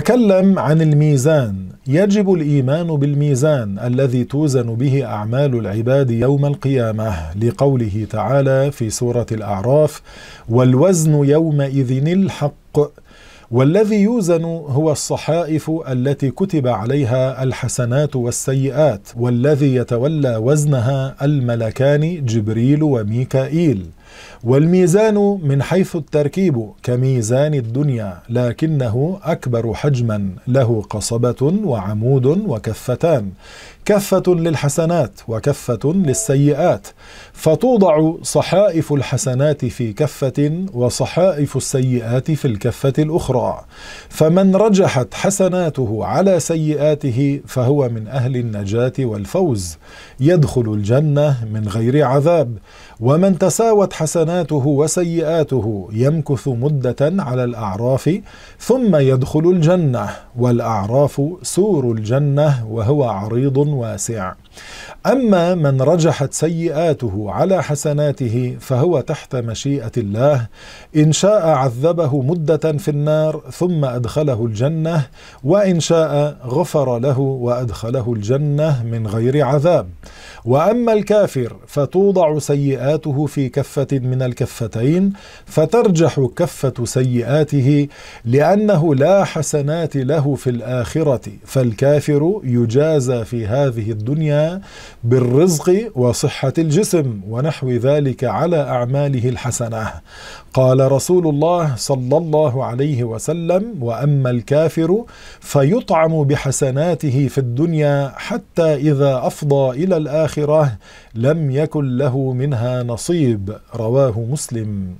تكلم عن الميزان يجب الايمان بالميزان الذي توزن به اعمال العباد يوم القيامه لقوله تعالى في سوره الاعراف والوزن يومئذ الحق والذي يوزن هو الصحائف التي كتب عليها الحسنات والسيئات والذي يتولى وزنها الملكان جبريل وميكائيل والميزان من حيث التركيب كميزان الدنيا لكنه أكبر حجما له قصبة وعمود وكفتان كفة للحسنات وكفة للسيئات فتوضع صحائف الحسنات في كفة وصحائف السيئات في الكفة الأخرى فمن رجحت حسناته على سيئاته فهو من أهل النجاة والفوز يدخل الجنة من غير عذاب ومن تساوت حسناته حسناته وسيئاته يمكث مدة على الأعراف ثم يدخل الجنة والأعراف سور الجنة وهو عريض واسع أما من رجحت سيئاته على حسناته فهو تحت مشيئة الله إن شاء عذبه مدة في النار ثم أدخله الجنة وإن شاء غفر له وأدخله الجنة من غير عذاب وأما الكافر فتوضع سيئاته في كفة من الكفتين فترجح كفة سيئاته لأنه لا حسنات له في الآخرة فالكافر يجازى في هذه الدنيا بالرزق وصحة الجسم ونحو ذلك على أعماله الحسنة قال رسول الله صلى الله عليه وسلم وأما الكافر فيطعم بحسناته في الدنيا حتى إذا أفضى إلى الآخرة لم يكن له منها نصيب رواه مسلم